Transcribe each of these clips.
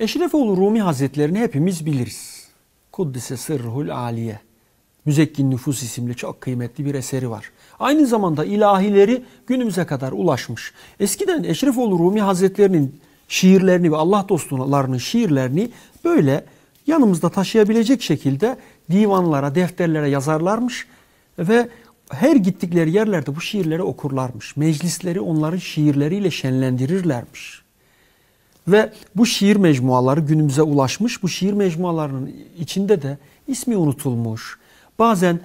Eşrefoğlu Rumi Hazretlerini hepimiz biliriz. Kuddise Sırrul Aliye. Müzekkin Nüfus isimli çok kıymetli bir eseri var. Aynı zamanda ilahileri günümüze kadar ulaşmış. Eskiden Eşrefoğlu Rumi Hazretlerinin şiirlerini ve Allah dostlarının şiirlerini böyle yanımızda taşıyabilecek şekilde divanlara, defterlere yazarlarmış ve her gittikleri yerlerde bu şiirleri okurlarmış. Meclisleri onların şiirleriyle şenlendirirlermiş. Ve bu şiir mecmuaları günümüze ulaşmış. Bu şiir mecmualarının içinde de ismi unutulmuş. Bazen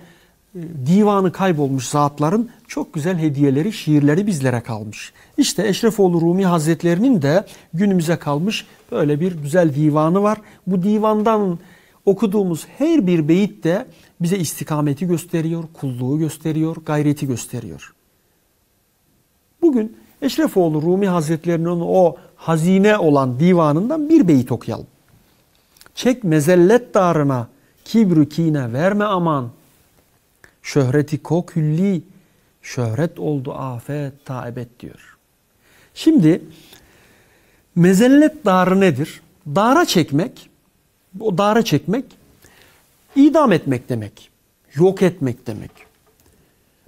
e, divanı kaybolmuş zatların çok güzel hediyeleri, şiirleri bizlere kalmış. İşte Eşrefoğlu Rumi Hazretlerinin de günümüze kalmış böyle bir güzel divanı var. Bu divandan okuduğumuz her bir beyit de bize istikameti gösteriyor, kulluğu gösteriyor, gayreti gösteriyor. Bugün Eşrefoğlu Rumi Hazretlerinin o hazine olan divanından bir beyit okuyalım. Çek mezellet darına, kibrü kine verme aman. Şöhreti kokülli, şöhret oldu afet taibet diyor. Şimdi mezellet darı nedir? Dara çekmek, o dara çekmek idam etmek demek, yok etmek demek.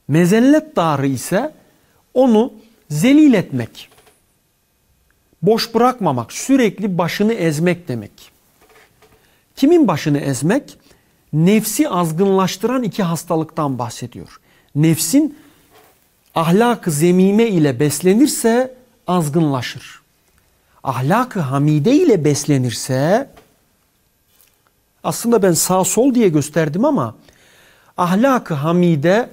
Mezellet darı ise onu Zelil etmek, boş bırakmamak, sürekli başını ezmek demek. Kimin başını ezmek? Nefsi azgınlaştıran iki hastalıktan bahsediyor. Nefsin ahlak zemime ile beslenirse azgınlaşır. ahlak hamide ile beslenirse aslında ben sağ sol diye gösterdim ama ahlak hamide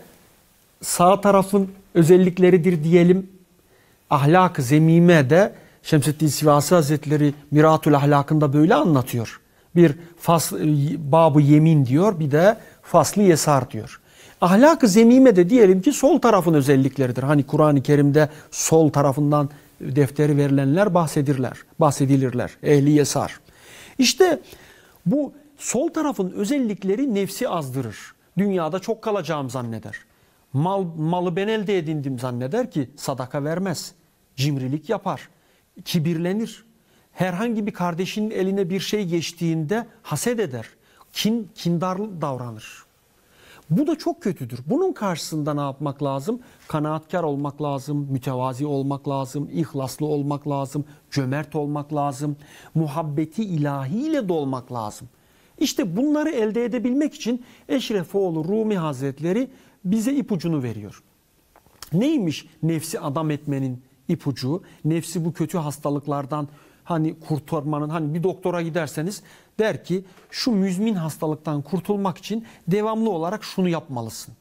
sağ tarafın özellikleridir diyelim ahlak zemime de Şemseddin Sivasi Hazretleri Miratul Ahlak'ında böyle anlatıyor. Bir fasl, e, babu yemin diyor bir de faslı yesar diyor. ahlak zemime de diyelim ki sol tarafın özellikleridir. Hani Kur'an-ı Kerim'de sol tarafından defteri verilenler bahsedirler, bahsedilirler. Ehli yesar. İşte bu sol tarafın özellikleri nefsi azdırır. Dünyada çok kalacağım zanneder. Mal, malı ben elde edindim zanneder ki sadaka vermez cimrilik yapar, kibirlenir. Herhangi bir kardeşinin eline bir şey geçtiğinde haset eder, kin, kindar davranır. Bu da çok kötüdür. Bunun karşısında ne yapmak lazım? Kanaatkar olmak lazım, mütevazi olmak lazım, ihlaslı olmak lazım, cömert olmak lazım, muhabbeti ilahiyle dolmak lazım. İşte bunları elde edebilmek için Eşrefoğlu Rumi Hazretleri bize ipucunu veriyor. Neymiş nefsi adam etmenin ipucu. Nefsi bu kötü hastalıklardan hani kurtarmanın hani bir doktora giderseniz der ki şu müzmin hastalıktan kurtulmak için devamlı olarak şunu yapmalısın.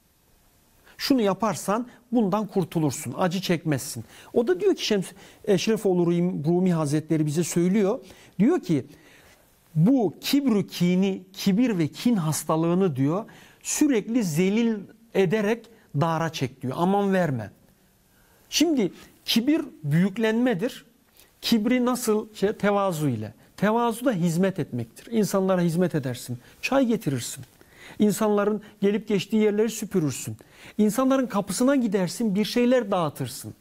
Şunu yaparsan bundan kurtulursun, acı çekmezsin. O da diyor ki Şems Eşrefoğlu Rumi Hazretleri bize söylüyor. Diyor ki bu kibru kini, kibir ve kin hastalığını diyor sürekli zelil ederek dara çek diyor. Aman verme. Şimdi Kibir büyüklenmedir. Kibri nasıl? Şey, tevazu ile. Tevazu da hizmet etmektir. İnsanlara hizmet edersin. Çay getirirsin. İnsanların gelip geçtiği yerleri süpürürsün. İnsanların kapısına gidersin, bir şeyler dağıtırsın.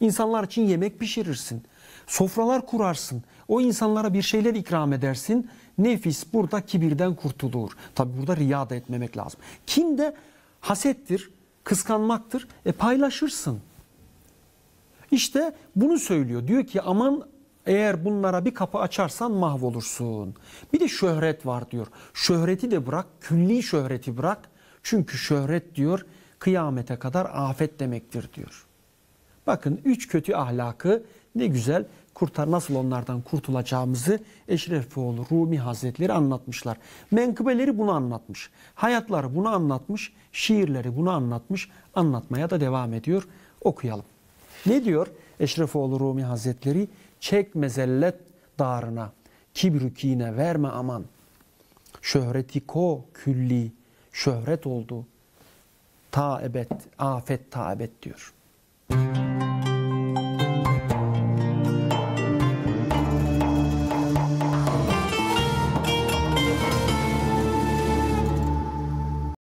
İnsanlar için yemek pişirirsin. Sofralar kurarsın. O insanlara bir şeyler ikram edersin. Nefis burada kibirden kurtulur. Tabi burada riya da etmemek lazım. Kim de hasettir, kıskanmaktır. E paylaşırsın. İşte bunu söylüyor. Diyor ki aman eğer bunlara bir kapı açarsan mahvolursun. Bir de şöhret var diyor. Şöhreti de bırak, külli şöhreti bırak. Çünkü şöhret diyor kıyamete kadar afet demektir diyor. Bakın üç kötü ahlakı ne güzel kurtar nasıl onlardan kurtulacağımızı Eşrefoğlu Rumi Hazretleri anlatmışlar. Menkıbeleri bunu anlatmış. Hayatları bunu anlatmış. Şiirleri bunu anlatmış. Anlatmaya da devam ediyor. Okuyalım. Ne diyor Eşrefoğlu Rumi Hazretleri? Çek mezellet darına, kibrükine verme aman. Şöhreti ko külli, şöhret oldu. Ta ebed, afet ta ebed diyor. Müzik